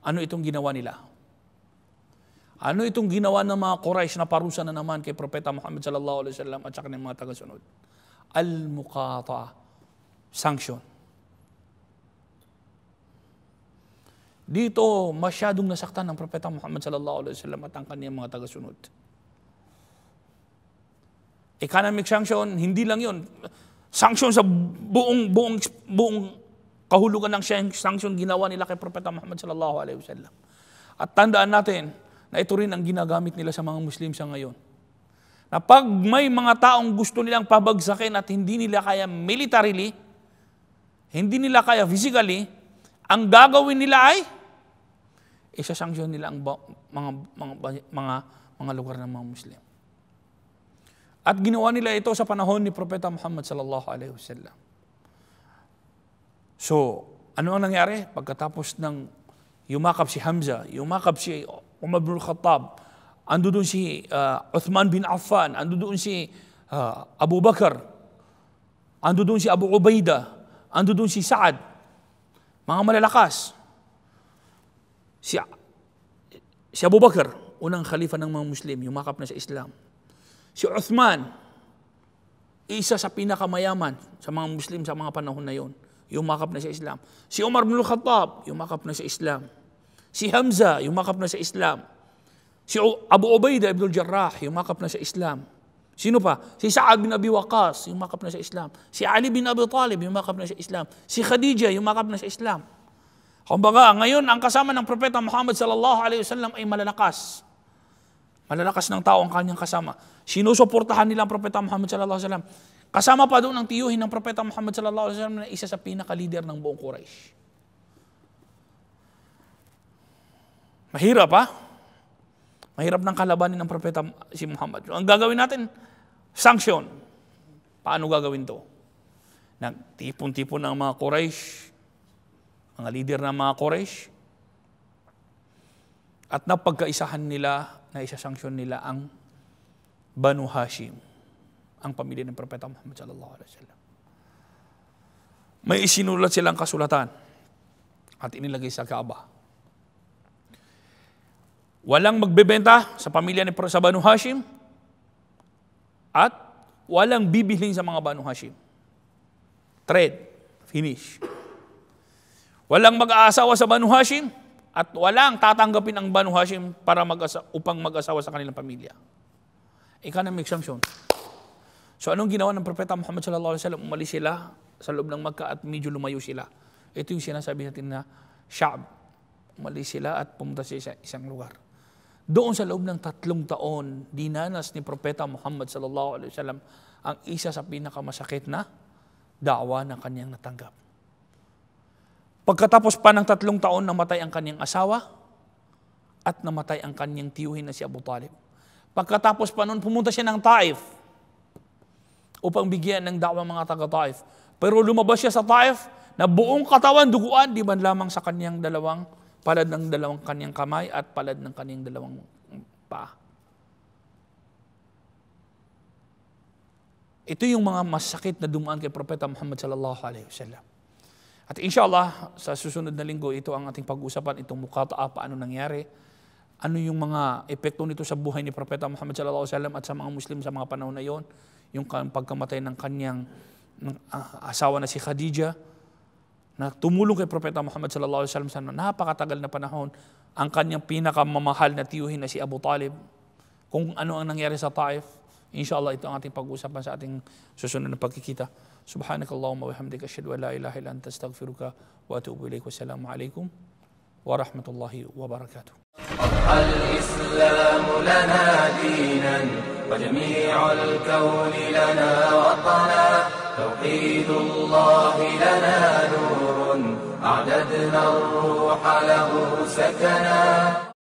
Ano itong ginawa nila? Ano itong ginawa ng mga Quraysh na parusa na naman kay Propeta Muhammad sallallahu alaihi wasallam at saka ng mga tagasunod? Al-muqata. Sanction Dito, masyadong nasaktan ng Propeta Muhammad sallallahu alaihi wasallam at ang kanyang mga tagasunod. Economic sanction, hindi lang yon. Sanction sa buong, buong, buong kahulugan ng sanction ginawa nila kay Propeta Muhammad sallallahu alaihi wasallam. At tandaan natin na ito rin ang ginagamit nila sa mga Muslim sa ngayon. Na pag may mga taong gusto nilang pabagsakin at hindi nila kaya militarily, hindi nila kaya physically, ang gagawin nila ay isasanksyon nila ang ba, mga, mga, mga, mga lugar ng mga Muslim. At ginawa nila ito sa panahon ni Propeta Muhammad sallallahu alaihi wasallam. So, ano ang nangyari? Pagkatapos ng yumakap si Hamza, yumakap si Umar bin Khattab, ando doon si uh, Uthman bin Affan, ando doon si uh, Abu Bakar, ando doon si Abu Ubaida, ando doon si Sa'ad, mga malalakas. Si, si Abu Bakr, unang khalifa ng mga Muslim, yumakap na sa Islam. Si Uthman, isa sa pinakamayaman sa mga Muslim sa mga panahon na yon, yumakap na sa Islam. Si Umar bin Khattab, yumakap na sa Islam. Si Hamza, yumakap na sa Islam. Si Abu Ubaidah ibn al-Jarrah, yumakap na sa Islam. Sino pa? Si Sa'ad bin Abi Waqas, yumakap na sa Islam. Si Ali bin Abi Talib, yumakap na sa Islam. Si Khadija, yumakap na sa Islam. Kumbaga, ngayon ang kasama ng Propeta Muhammad sallallahu alaihi wasallam ay malalakas. Malalakas ng tao ang kanyang kasama. Sinusuportahan nila ang Propeta Muhammad sallallahu alaihi wasallam. Kasama pa doon ang tiyuhin ng Propeta Muhammad sallallahu alaihi wasallam na isa sa pinaka-leader ng buong Quraysh. Mahirap ha? Mahirap ng kalabanin ng Propeta si Muhammad. Ang gagawin natin, sanction. Paano gagawin to? Nagtipon-tipon ng mga Quraysh, mga leader ng mga Quraysh. At napagkaisahan nila, na isasanksyon nila ang Banu Hashim, ang pamilya ng Propeta Muhammad sallallahu alaihi wasallam. May isinulat silang kasulatan at inilagay sa Kaaba. Walang magbebenta sa pamilya ni sa Banu Hashim at walang bibilhin sa mga Banu Hashim. Trade. Finish. Walang mag-aasawa sa Banu Hashim at walang tatanggapin ang Banu Hashim para mag upang mag-asawa sa kanilang pamilya. Economic sanction. So anong ginawa ng Propeta Muhammad sallallahu alaihi wasallam? Umalis sila sa loob ng Makkah at medyo lumayo sila. Ito yung sinasabi natin na Sha'b. Umalis sila at pumunta sa isang lugar. Doon sa loob ng tatlong taon, dinanas ni Propeta Muhammad sallallahu alaihi wasallam ang isa sa pinakamasakit na dawa na kanyang natanggap. Pagkatapos pa ng tatlong taon, namatay ang kanyang asawa at namatay ang kanyang tiyuhin na si Abu Talib. Pagkatapos pa noon, pumunta siya ng Taif upang bigyan ng dawa mga taga-Taif. Pero lumabas siya sa Taif na buong katawan duguan, di man lamang sa kanyang dalawang, palad ng dalawang kanyang kamay at palad ng kanyang dalawang paa. Ito yung mga masakit na dumaan kay Propeta Muhammad sallallahu alaihi wasallam. At inshallah, sa susunod na linggo, ito ang ating pag-uusapan, itong mukata'a, paano nangyari, ano yung mga epekto nito sa buhay ni Propeta Muhammad sallallahu alaihi wasallam at sa mga Muslim sa mga panahon na yon, yung pagkamatay ng kanyang ah, asawa na si Khadija, na tumulong kay Propeta Muhammad sallallahu alaihi wasallam sa napakatagal na panahon, ang kanyang pinakamamahal na tiyuhin na si Abu Talib, kung ano ang nangyari sa Taif, inshallah ito ang ating pag-uusapan sa ating susunod na pagkikita. سبحانك اللهم وبحمدك أشهد أن لا إله إلا أنت أستغفرك وأتوب إليك والسلام عليكم ورحمة الله وبركاته أضحى الإسلام لنا دينا وجميع الكون لنا وطنا توحيد الله لنا نور أعددنا الروح له سكنا